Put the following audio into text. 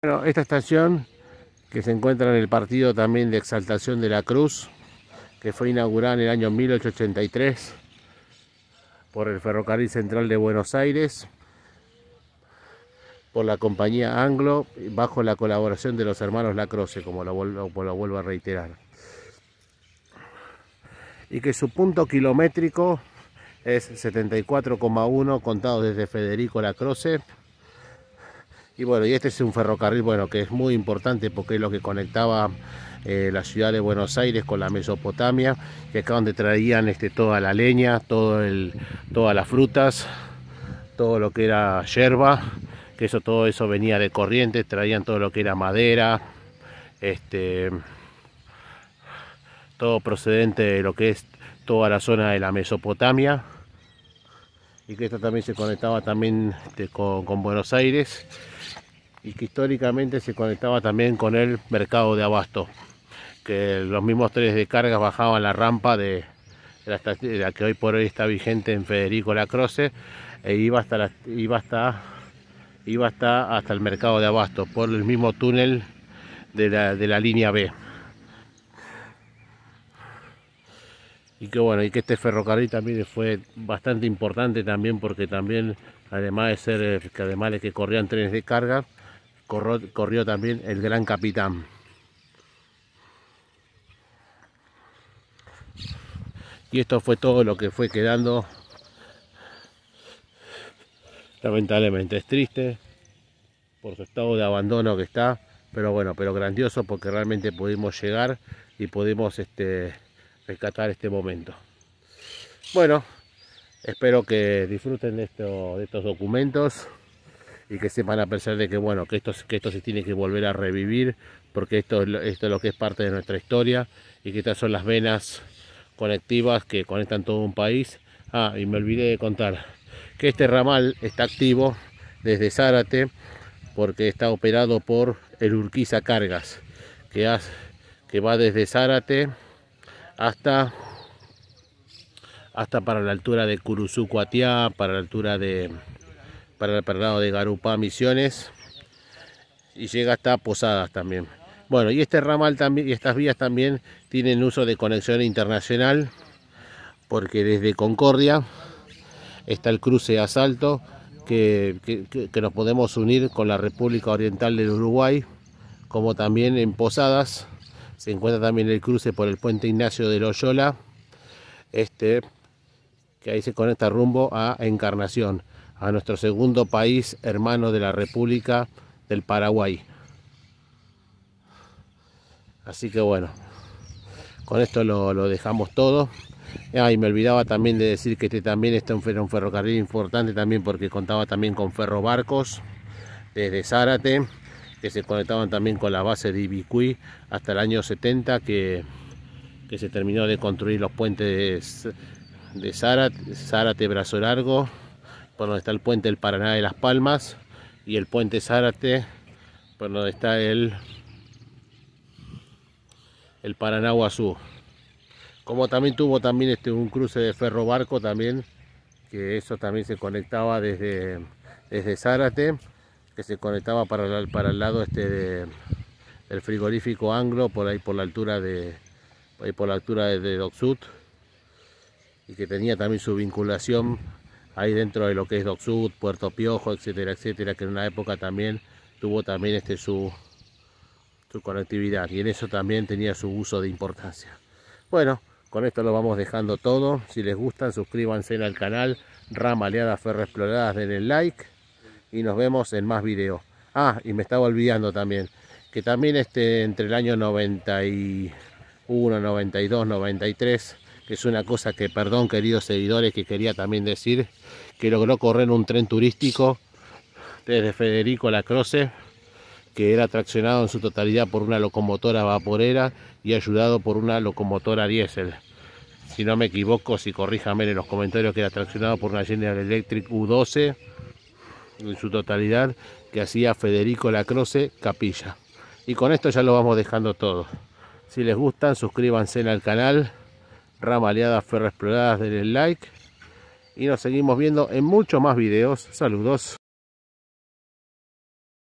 Bueno, esta estación que se encuentra en el partido también de Exaltación de la Cruz, que fue inaugurada en el año 1883 por el Ferrocarril Central de Buenos Aires, por la compañía Anglo, bajo la colaboración de los hermanos Lacroce, como lo vuelvo, a reiterar. Y que su punto kilométrico es 74,1 contado desde Federico Lacroce, y bueno, y este es un ferrocarril, bueno, que es muy importante porque es lo que conectaba eh, la ciudad de Buenos Aires con la Mesopotamia, que acá donde traían este, toda la leña, todas las frutas, todo lo que era yerba, que eso, todo eso venía de corrientes, traían todo lo que era madera, este, todo procedente de lo que es toda la zona de la Mesopotamia y que esta también se conectaba también este, con, Buenos Aires y que históricamente se conectaba también con el mercado de abasto que los mismos trenes de carga bajaban la rampa de, la, que hoy por hoy está vigente en Federico Lacroce e iba hasta la, iba hasta iba hasta hasta el mercado de abasto por el mismo túnel de la línea B. y que bueno, y que este ferrocarril también fue bastante importante también porque también, además de ser eh, que además de que corrían trenes de carga, corrió, también el gran capitán. Y esto fue todo lo que fue quedando. Lamentablemente es triste por su estado de abandono que está, pero bueno, pero grandioso porque realmente pudimos llegar y pudimos este, Rescatar este momento. Bueno, espero que disfruten de, estos documentos y que sepan a pesar de que bueno que esto, que esto se tiene que volver a revivir porque esto, esto es lo que es parte de nuestra historia y que estas son las venas conectivas que conectan todo un país. Ah, y me olvidé de contar que este ramal está activo desde Zárate porque está operado por el Urquiza Cargas que, que va desde Zárate hasta, hasta para la altura de Curuzú, Cuatiá, para la altura de, para, el de Garupá, Misiones, y llega hasta Posadas también. Bueno, y este ramal también, y estas vías también tienen uso de conexión internacional, porque desde Concordia está el cruce asalto que nos podemos unir con la República Oriental del Uruguay, como también en Posadas, se encuentra también el cruce por el puente Ignacio de Loyola, este, que ahí se conecta rumbo a Encarnación, a nuestro segundo país hermano de la República del Paraguay. Así que bueno, con esto lo, dejamos todo. y me olvidaba también de decir que este también está un, un ferrocarril importante también porque contaba también con ferrobarcos desde Zárate que se conectaban también con la base de Ibicuí hasta el año 70 que, que se terminó de construir los puentes de, Zárate, Zárate, Brazo Largo, por donde está el puente del Paraná de Las Palmas y el puente Zárate, por donde está el, el Paraná Guazú. Como también tuvo también este, un cruce de ferro barco también, que eso también se conectaba desde, desde Zárate que se conectaba para el, para el lado este de, del frigorífico Anglo, por ahí por la altura de por, la altura de, y que tenía también su vinculación ahí dentro de lo que es Docsud, Puerto Piojo, etcétera, etcétera, que en una época también tuvo también este su, su conectividad y en eso también tenía su uso de importancia. Bueno, con esto lo vamos dejando todo. Si les gustan, suscríbanse al canal Ramaleadas ferre Exploradas, denle like y nos vemos en más videos. Ah, y me estaba olvidando también, que también este, entre el año 91, 92, 93, que es una cosa que, perdón queridos seguidores, que quería también decir, que logró correr un tren turístico desde Federico la Lacroce, que era traccionado en su totalidad por una locomotora vaporera y ayudado por una locomotora diésel. Si no me equivoco, si corríjame en los comentarios que era traccionado por una General Electric U12 en su totalidad que hacía Federico Lacroce Capilla. Y con esto ya lo vamos dejando todo. Si les gustan, suscríbanse al canal. Ramaleadas Ferro Exploradas, denle like. Y nos seguimos viendo en muchos más videos. Saludos.